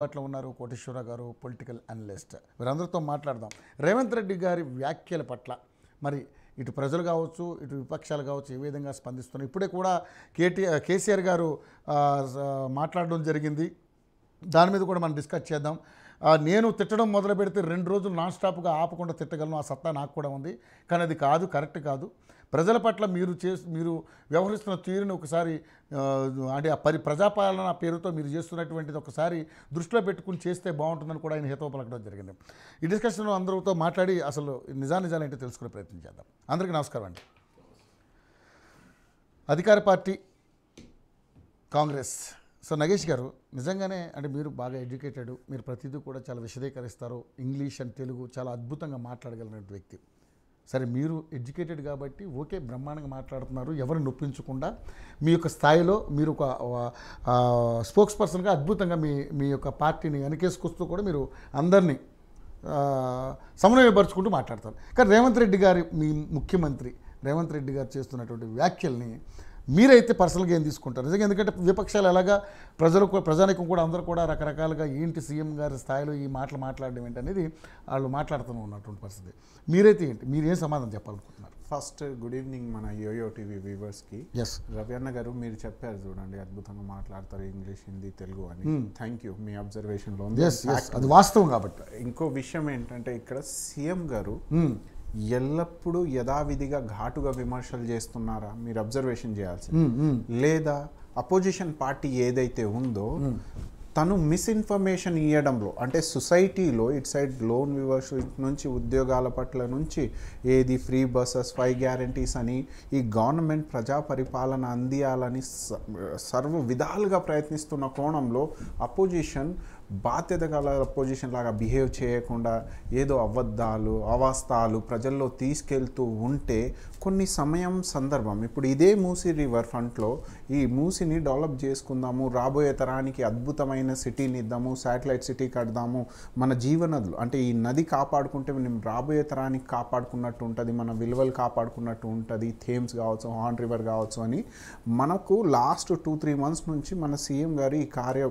అందుబాటులో ఉన్నారు కోటేశ్వర గారు పొలిటికల్ అనలిస్ట్ వీరందరితో మాట్లాడదాం రేవంత్ రెడ్డి గారి వ్యాఖ్యల పట్ల మరి ఇటు ప్రజలు కావచ్చు ఇటు విపక్షాలు కావచ్చు ఏ విధంగా స్పందిస్తున్నారు ఇప్పుడే కూడా కేటీ కేసీఆర్ గారు మాట్లాడడం జరిగింది దాని మీద కూడా మనం డిస్కస్ చేద్దాం నేను తిట్టడం మొదలు పెడితే రెండు రోజులు నాన్ స్టాప్గా ఆపకుండా తిట్టగలను ఆ సత్తా నాకు కూడా ఉంది కానీ అది కాదు కరెక్ట్ కాదు ప్రజల పట్ల మీరు చే మీరు వ్యవహరిస్తున్న తీరుని ఒకసారి అంటే ఆ పరి ప్రజాపాలన పేరుతో మీరు చేస్తున్నటువంటిది ఒకసారి దృష్టిలో పెట్టుకుని చేస్తే బాగుంటుందని కూడా ఆయన హితవ పలకడం జరిగింది ఈ డిస్కషన్లో అందరితో మాట్లాడి అసలు నిజానిజాలు ఏంటో తెలుసుకునే ప్రయత్నం చేద్దాం అందరికీ నమస్కారం అండి అధికార పార్టీ కాంగ్రెస్ సో నగేష్ గారు నిజంగానే అంటే మీరు బాగా ఎడ్యుకేటెడ్ మీరు ప్రతిదీ కూడా చాలా విశదీకరిస్తారు ఇంగ్లీష్ అండ్ తెలుగు చాలా అద్భుతంగా మాట్లాడగలిగిన వ్యక్తి సరే మీరు ఎడ్యుకేటెడ్ కాబట్టి ఓకే బ్రహ్మాండంగా మాట్లాడుతున్నారు ఎవరిని నొప్పించకుండా మీ యొక్క స్థాయిలో మీరు ఒక స్పోక్స్ పర్సన్గా అద్భుతంగా మీ మీ యొక్క పార్టీని వెనకేసుకొస్తూ కూడా మీరు అందరినీ సమన్వయపరుచుకుంటూ మాట్లాడతారు కానీ రేవంత్ రెడ్డి గారి మీ ముఖ్యమంత్రి రేవంత్ రెడ్డి గారు చేస్తున్నటువంటి వ్యాఖ్యల్ని మీరైతే పర్సనల్గా ఏం తీసుకుంటారు నిజంగా ఎందుకంటే విపక్షాలు ఎలాగా ప్రజలు ప్రజానికం కూడా అందరూ కూడా రకరకాలుగా ఏంటి సీఎం గారి స్థాయిలో ఈ మాటలు మాట్లాడడం ఏంటి అనేది వాళ్ళు మాట్లాడుతూ ఉన్నటువంటి పరిస్థితి మీరైతే ఏంటి మీరు ఏం సమాధానం చెప్పాలనుకుంటున్నారు ఫస్ట్ గుడ్ ఈవినింగ్ మన యోయో టీవీ వ్యూవర్స్కి ఎస్ రవ్యన్న గారు మీరు చెప్పారు చూడండి అద్భుతంగా మాట్లాడతారు ఇంగ్లీష్ హిందీ తెలుగు అని థ్యాంక్ hmm. యూ మీ అబ్జర్వేషన్లో ఉంది అది వాస్తవం కాబట్టి ఇంకో విషయం ఏంటంటే ఇక్కడ సీఎం గారు hmm. ఎల్లప్పుడూ యథావిధిగా ఘాటుగా విమర్శలు చేస్తున్నారా మీరు అబ్జర్వేషన్ చేయాల్సి లేదా అపోజిషన్ పార్టీ ఏదైతే ఉందో తను మిస్ఇన్ఫర్మేషన్ ఇవ్వడంలో అంటే సొసైటీలో ఇట్ సైడ్ లోన్ వివర్స్ నుంచి ఉద్యోగాల పట్ల నుంచి ఏది ఫ్రీ బస్సెస్ ఫైవ్ గ్యారంటీస్ అని ఈ గవర్నమెంట్ ప్రజా పరిపాలన అందియాలని సర్వ విధాలుగా ప్రయత్నిస్తున్న కోణంలో అపోజిషన్ బాధ్యత గల పొజిషన్ లాగా బిహేవ్ చేయకుండా ఏదో అబద్ధాలు అవాస్తాలు ప్రజల్లో తీసుకెళ్తూ ఉంటే కొన్ని సమయం సందర్భం ఇప్పుడు ఇదే మూసీ రివర్ ఫ్రంట్లో ఈ మూసీని డెవలప్ చేసుకుందాము రాబోయే తరానికి అద్భుతమైన సిటీని ఇద్దాము శాటిలైట్ సిటీ కడదాము మన జీవనదులు అంటే ఈ నది కాపాడుకుంటే మనం రాబోయే తరానికి కాపాడుకున్నట్టు ఉంటుంది మన విలువలు కాపాడుకున్నట్టు ఉంటుంది థేమ్స్ కావచ్చు హాన్ రివర్ కావచ్చు అని మనకు లాస్ట్ టూ త్రీ మంత్స్ నుంచి మన సీఎం గారు ఈ కార్య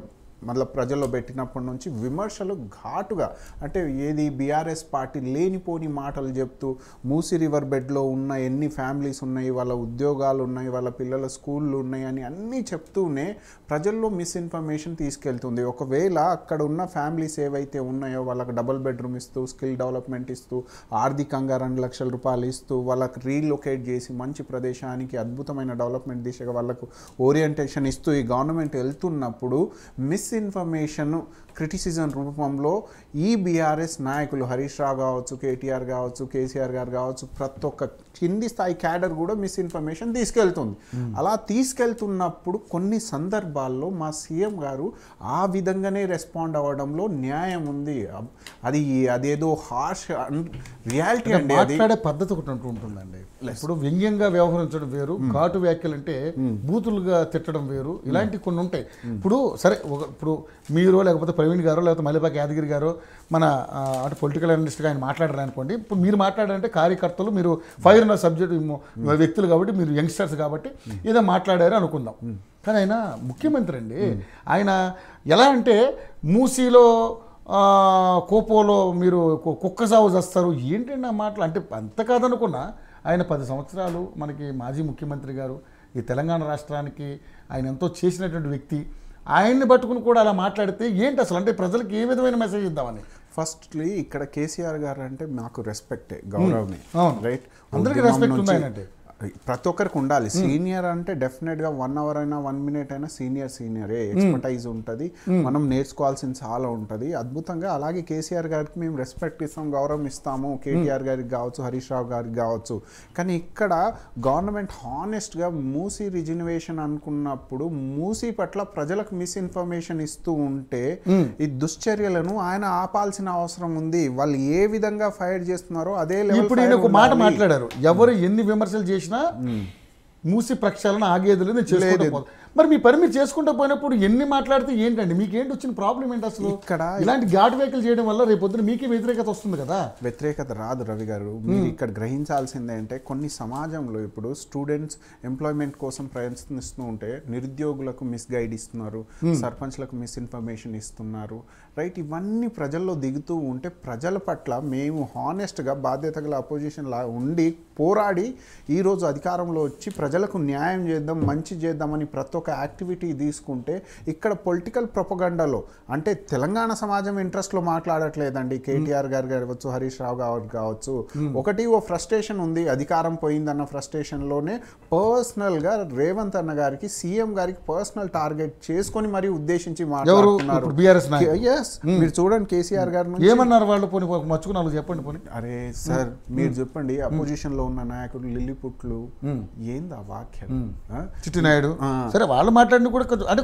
మళ్ళీ ప్రజల్లో పెట్టినప్పటి నుంచి విమర్శలు ఘాటుగా అంటే ఏది బీఆర్ఎస్ పార్టీ లేనిపోని మాటలు చెప్తూ మూసి రివర్ బెడ్లో ఉన్న ఎన్ని ఫ్యామిలీస్ ఉన్నాయి వాళ్ళ ఉద్యోగాలు ఉన్నాయి వాళ్ళ పిల్లల స్కూళ్ళు ఉన్నాయి అని అన్నీ చెప్తూనే ప్రజల్లో మిస్ఇన్ఫర్మేషన్ తీసుకెళ్తుంది ఒకవేళ అక్కడ ఉన్న ఫ్యామిలీస్ ఏవైతే ఉన్నాయో వాళ్ళకి డబుల్ బెడ్రూమ్ ఇస్తూ స్కిల్ డెవలప్మెంట్ ఇస్తూ ఆర్థికంగా రెండు లక్షల రూపాయలు ఇస్తూ వాళ్ళకి రీలొకేట్ చేసి మంచి ప్రదేశానికి అద్భుతమైన డెవలప్మెంట్ దిశగా వాళ్ళకు ఓరియంటేషన్ ఇస్తూ ఈ గవర్నమెంట్ వెళ్తున్నప్పుడు మిస్ మిస్ఇన్ఫర్మేషన్ క్రిటిసిజం రూపంలో ఈ బీఆర్ఎస్ నాయకులు హరీష్ రావు కావచ్చు కేటీఆర్ కావచ్చు కేసీఆర్ గారు కావచ్చు ప్రతి ఒక్క కింది స్థాయి క్యాడర్ కూడా మిస్ఇన్ఫర్మేషన్ తీసుకెళ్తుంది hmm. అలా తీసుకెళ్తున్నప్పుడు కొన్ని సందర్భాల్లో మా సీఎం గారు ఆ విధంగానే రెస్పాండ్ అవ్వడంలో న్యాయం ఉంది అది అదేదో హార్ష్ రియాలిటీ అంటే మాట్లాడే పద్ధతి ఒకటి ఉంటుందండి ఇప్పుడు వ్యంగ్యంగా వ్యవహరించడం వేరు hmm. కాటు వ్యాఖ్యలు అంటే hmm. బూతులుగా తిట్టడం వేరు ఇలాంటివి కొన్ని ఉంటాయి ఇప్పుడు సరే ఒక ఇప్పుడు మీరు లేకపోతే ప్రవీణ్ గారు లేకపోతే మల్లిపాక యాదగిరి గారు మన అటు పొలిటికల్ అనలిస్ట్గా ఆయన మాట్లాడారు అనుకోండి ఇప్పుడు మీరు మాట్లాడారంటే కార్యకర్తలు మీరు ఫైర్ ఉన్న సబ్జెక్ట్ వ్యక్తులు కాబట్టి మీరు యంగ్స్టర్స్ కాబట్టి ఏదో మాట్లాడారు అనుకుందాం కానీ ఆయన ముఖ్యమంత్రి అండి ఆయన ఎలా అంటే మూసీలో కోపోలో మీరు కుక్క సాగు చేస్తారు ఏంటండి ఆ మాటలు అంటే అంత కాదనుకున్నా ఆయన పది సంవత్సరాలు మనకి మాజీ ముఖ్యమంత్రి గారు ఈ తెలంగాణ రాష్ట్రానికి ఆయన ఎంతో చేసినటువంటి వ్యక్తి ఆయన్ని పట్టుకుని కూడా అలా మాట్లాడితే ఏంటి అసలు అంటే ప్రజలకు ఏ విధమైన మెసేజ్ ఇద్దామని ఫస్ట్లీ ఇక్కడ కేసీఆర్ గారు అంటే నాకు రెస్పెక్టే గౌరవమే రైట్ అందరికీ రెస్పెక్ట్ ఉందంటే ప్రతి ఒక్కరికి ఉండాలి సీనియర్ అంటే డెఫినెట్ గా వన్ అవర్ అయినా వన్ మినిట్ అయినా సీనియర్ సీనియర్ ఎక్స్పర్టైజ్ ఉంటుంది మనం నేర్చుకోవాల్సిన చాలా ఉంటుంది అద్భుతంగా అలాగే కేసీఆర్ గారికి మేము రెస్పెక్ట్ ఇస్తాం గౌరవం ఇస్తాము కేటీఆర్ గారికి కావచ్చు హరీష్ రావు గారికి కావచ్చు కానీ ఇక్కడ గవర్నమెంట్ హానెస్ట్ గా మూసీ రిజర్వేషన్ అనుకున్నప్పుడు మూసీ పట్ల ప్రజలకు మిస్ఇన్ఫర్మేషన్ ఇస్తూ ఉంటే ఈ దుశ్చర్యలను ఆయన ఆపాల్సిన అవసరం ఉంది వాళ్ళు ఏ విధంగా ఫైర్ చేస్తున్నారో అదే ఇప్పుడు మాట మాట్లాడారు ఎవరు ఎన్ని విమర్శలు చేసి చేసినా మూసి ప్రక్షాళన ఆగేది లేదు నేను మరి మీ పని మీరు చేసుకుంటూ పోయినప్పుడు ఎన్ని మాట్లాడితే ఏంటండి మీకు ఏంటి వచ్చిన ప్రాబ్లం ఏంటి అసలు ఇక్కడ ఇలాంటి ఘాట్ వ్యాఖ్యలు చేయడం వల్ల రేపొద్దున మీకే వ్యతిరేకత వస్తుంది కదా వ్యతిరేకత రాదు రవి గారు మీరు ఇక్కడ గ్రహించాల్సింది అంటే కొన్ని సమాజంలో ఇప్పుడు స్టూడెంట్స్ ఎంప్లాయ్మెంట్ కోసం ప్రయత్నిస్తూ ఉంటే నిరుద్యోగులకు మిస్గైడ్ ఇస్తున్నారు సర్పంచ్లకు మిస్ఇన్ఫర్మేషన్ ఇస్తున్నారు రైట్ ఇవన్నీ ప్రజల్లో దిగుతూ ఉంటే ప్రజల పట్ల మేము హానెస్ట్గా బాధ్యత గల అపోజిషన్లా ఉండి పోరాడి ఈరోజు అధికారంలో వచ్చి ప్రజలకు న్యాయం చేద్దాం మంచి చేద్దామని ప్రతి ఒక్క యాక్టివిటీ తీసుకుంటే ఇక్కడ పొలిటికల్ ప్రొపగండలో అంటే తెలంగాణ సమాజం ఇంట్రెస్ట్లో మాట్లాడట్లేదండి కేటీఆర్ గారు కావచ్చు హరీష్ రావు గారు కావచ్చు ఒకటి ఓ ఫ్రస్ట్రేషన్ ఉంది అధికారం పోయిందన్న ఫ్రస్ట్రేషన్లోనే పర్సనల్గా రేవంత్ అన్న గారికి సీఎం గారికి పర్సనల్ టార్గెట్ చేసుకొని మరీ ఉద్దేశించి మాట్లాడుతున్నారు ఎస్ hmm. మీరు చూడండి కేసీఆర్ గారు ఏమన్నారు వాళ్ళు పోని మచ్చుకు నాలుగు చెప్పండి పోని అరే సార్ hmm. మీరు hmm. చెప్పండి అపోజిషన్ లో ఉన్న నాయకుడు లిల్లిపుట్లు ఏంది ఆ వాక్యం చిట్టినాయుడు సరే వాళ్ళు మాట్లాడిన కూడా అంటే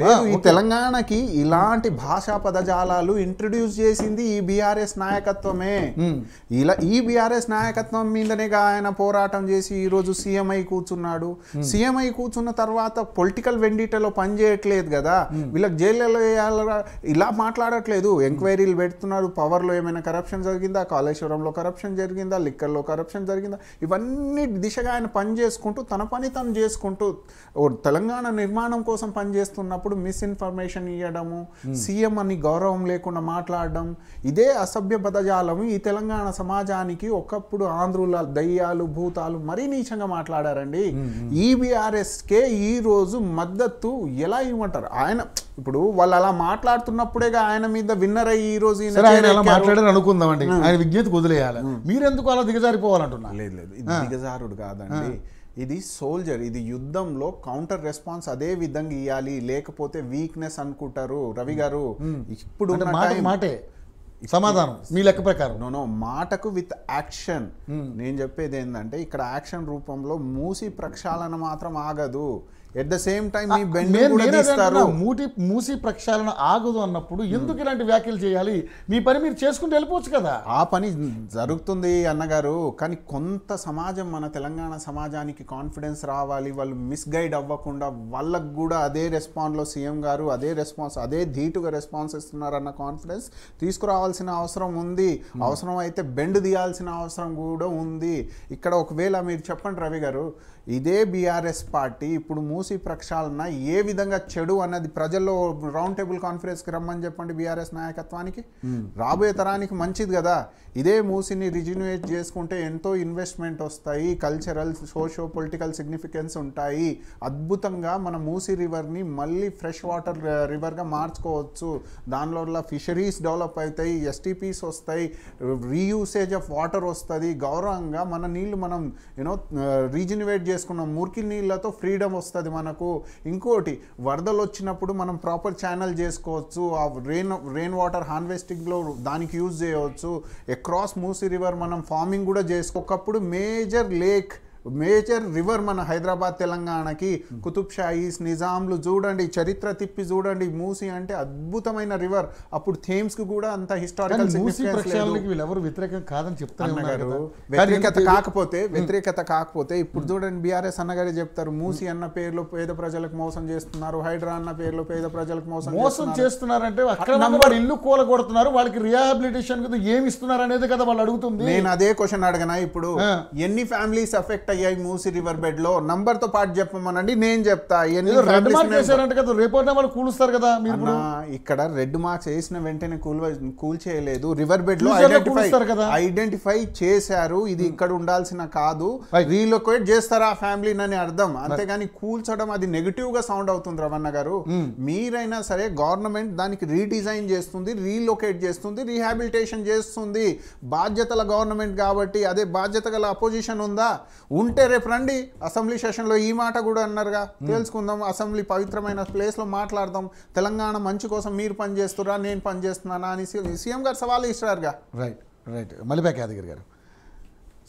లేదు ఈ తెలంగాణకి ఇలాంటి భాషా పదజాలాలు ఇంట్రడ్యూస్ చేసింది ఈ బీఆర్ఎస్ నాయకత్వమే ఇలా ఈ బీఆర్ఎస్ నాయకత్వం మీదనే ఆయన పోరాటం చేసి ఈ ఈరోజు సీఎంఐ కూర్చున్నాడు సీఎంఐ కూర్చున్న తర్వాత పొలిటికల్ వెండిటలో పనిచేయట్లేదు కదా వీళ్ళకి జైలు ఇలా మాట్లా మాట్లాడట్లేదు ఎంక్వైరీలు పెడుతున్నారు పవర్లో ఏమైనా కరప్షన్ జరిగిందా కాళేశ్వరంలో కరప్షన్ జరిగిందా లిక్కర్లో కరప్షన్ జరిగిందా ఇవన్నీ దిశగా ఆయన పని చేసుకుంటూ తన పని తను చేసుకుంటూ తెలంగాణ నిర్మాణం కోసం పనిచేస్తున్నప్పుడు మిస్ఇన్ఫర్మేషన్ ఇవ్వడము hmm. సీఎం అని గౌరవం లేకుండా మాట్లాడడం ఇదే అసభ్య పదజాలం ఈ తెలంగాణ సమాజానికి ఒకప్పుడు ఆంధ్రుల దయ్యాలు భూతాలు మరీ నీచంగా మాట్లాడారండి hmm, hmm. ఈబీఆర్ఎస్కే ఈరోజు మద్దతు ఎలా ఇవ్వమంటారు ఆయన ఇప్పుడు వాళ్ళు అలా మాట్లాడుతున్నప్పుడే ఆయన మీద విన్నర్ అయ్యి ఈ రోజు ఆయన అలా మాట్లాడారు అనుకుందామండి ఆయన విజ్ఞత కుదిలేయాలి మీరెందుకు అలా దిగజారిపోవాలంటున్నా లేదు లేదు ఇది దిగజారుడు కాదండి ఇది సోల్జర్ ఇది యుద్ధంలో కౌంటర్ రెస్పాన్స్ అదే విధంగా ఇవ్వాలి లేకపోతే వీక్నెస్ అనుకుంటారు రవి గారు ఇప్పుడు మాటే సమాధానం మీ లెక్క ప్రకారం నోనో మాటకు విత్ యాక్షన్ నేను చెప్పేది ఏంటంటే ఇక్కడ యాక్షన్ రూపంలో మూసి ప్రక్షాళన మాత్రం ఆగదు ఎట్ ద సేమ్ టైం ఈ బెండింగ్ మూటి మూసి ప్రక్షాళన ఆగదు అన్నప్పుడు ఎందుకు ఇలాంటి వ్యాఖ్యలు చేయాలి మీ పని మీరు చేసుకుంటూ వెళ్ళిపోవచ్చు కదా ఆ పని జరుగుతుంది అన్నగారు కానీ కొంత సమాజం మన తెలంగాణ సమాజానికి కాన్ఫిడెన్స్ రావాలి వాళ్ళు మిస్గైడ్ అవ్వకుండా వాళ్ళకు కూడా అదే రెస్పాన్స్లో సీఎం గారు అదే రెస్పాన్స్ అదే ధీటుగా రెస్పాన్స్ ఇస్తున్నారన్న కాన్ఫిడెన్స్ తీసుకురావాల్సిన అవసరం ఉంది hmm. అవసరం అయితే బెండ్ తీయాల్సిన అవసరం కూడా ఉంది ఇక్కడ ఒకవేళ మీరు చెప్పండి రవి గారు ఇదే బీఆర్ఎస్ పార్టీ ఇప్పుడు మూ మూసి ప్రక్షాళన ఏ విధంగా చెడు అన్నది ప్రజల్లో రౌండ్ టేబుల్ కాన్ఫరెన్స్కి రమ్మని చెప్పండి బీఆర్ఎస్ నాయకత్వానికి hmm. రాబోయే తరానికి మంచిది కదా ఇదే మూసిని రిజిన్యూయేట్ చేసుకుంటే ఎంతో ఇన్వెస్ట్మెంట్ వస్తాయి కల్చరల్ సోషో పొలిటికల్ సిగ్నిఫికెన్స్ ఉంటాయి అద్భుతంగా మన మూసి రివర్ని మళ్ళీ ఫ్రెష్ వాటర్ రివర్గా మార్చుకోవచ్చు దానిలో ఫిషరీస్ డెవలప్ అవుతాయి ఎస్టీపీస్ వస్తాయి రీయూసేజ్ ఆఫ్ వాటర్ వస్తుంది గౌరవంగా మన నీళ్ళు మనం యూనో రీజనరేట్ uh, చేసుకున్న మురికి నీళ్ళతో ఫ్రీడమ్ వస్తుంది మనకు ఇంకోటి వరదలు వచ్చినప్పుడు మనం ప్రాపర్ ఛానల్ చేసుకోవచ్చు ఆ రెయిన్ రెయిన్ వాటర్ హార్వెస్టింగ్లో దానికి యూజ్ చేయవచ్చు అక్రాస్ మూసీ రివర్ మనం ఫార్మింగ్ కూడా చేసుకోకప్పుడు మేజర్ లేక్ మేజర్ రివర్ మన హైదరాబాద్ తెలంగాణకి కుతుబ్ షాయిస్ నిజాంలు చూడండి చరిత్ర తిప్పి చూడండి మూసి అంటే అద్భుతమైన రివర్ అప్పుడు థేమ్స్ కు కూడా అంత హిస్టారికల్ ఎవరు వ్యతిరేకం కాదని చెప్తారు వ్యతిరేకత కాకపోతే వ్యతిరేకత కాకపోతే ఇప్పుడు చూడండి బిఆర్ఎస్ అన్నగారే చెప్తారు మూసి అన్న పేర్లు పేద ప్రజలకు మోసం చేస్తున్నారు హైడ్రా అన్న పేర్లు పేద ప్రజలకు మోసం మోసం చేస్తున్నారంటే అంటే ఇల్లు కూలగొడుతున్నారు వాళ్ళకి రిహాబిలిటేషన్ ఏమి ఇస్తున్నారు అనేది కదా వాళ్ళు అడుగుతుంది నేను అదే క్వశ్చన్ అడగనా ఇప్పుడు ఎన్ని ఫ్యామిలీస్ అఫెక్ట్ అయ్యాయి మూసి రివర్ బెడ్ లో నంబర్ తో పాటు చెప్పమనండి నేను చెప్తా కూలుస్తారు కదా ఇక్కడ రెడ్ మార్క్స్ వేసిన వెంటనే కూల్ కూల్ చేయలేదు రివర్ బెడ్ లో ఐడెంటిఫై ఐడెంటిఫై చేశారు ఇది hmm. ఇక్కడ ఉండాల్సిన కాదు రీలొకేట్ చేస్తారు ఆ ఫ్యామిలీని అని అర్థం అంతేగాని కూల్చడం అది నెగిటివ్ గా సౌండ్ అవుతుంది రవణ గారు hmm. మీరైనా సరే గవర్నమెంట్ దానికి రీడిజైన్ చేస్తుంది రీలొకేట్ చేస్తుంది రీహాబిలిటేషన్ చేస్తుంది బాధ్యతల గవర్నమెంట్ కాబట్టి అదే బాధ్యత గల అపోజిషన్ ఉందా ఉంటే రేపు రండి అసెంబ్లీ సెషన్లో ఈ మాట కూడా అన్నారుగా తెలుసుకుందాం అసెంబ్లీ పవిత్రమైన ప్లేస్లో మాట్లాడదాం తెలంగాణ మంచి కోసం మీరు పనిచేస్తురా నేను పనిచేస్తున్నానా అని సీఎం గారు సవాల్ ఇస్తారుగా రైట్ రైట్ మళ్ళీ యాదగిరి గారు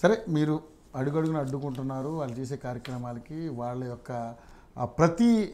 సరే మీరు అడుగడుగున అడ్డుకుంటున్నారు వాళ్ళు చేసే కార్యక్రమాలకి వాళ్ళ యొక్క ప్రతి